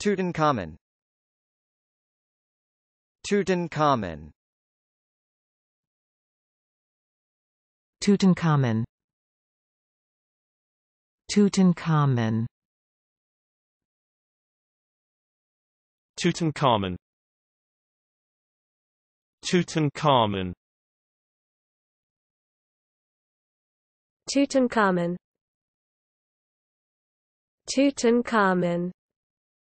Tutankhamun Tutankhamun Tutankhamun Tutankhamun Tutankhamun Tutankhamun Tutankhamun Tutankhamun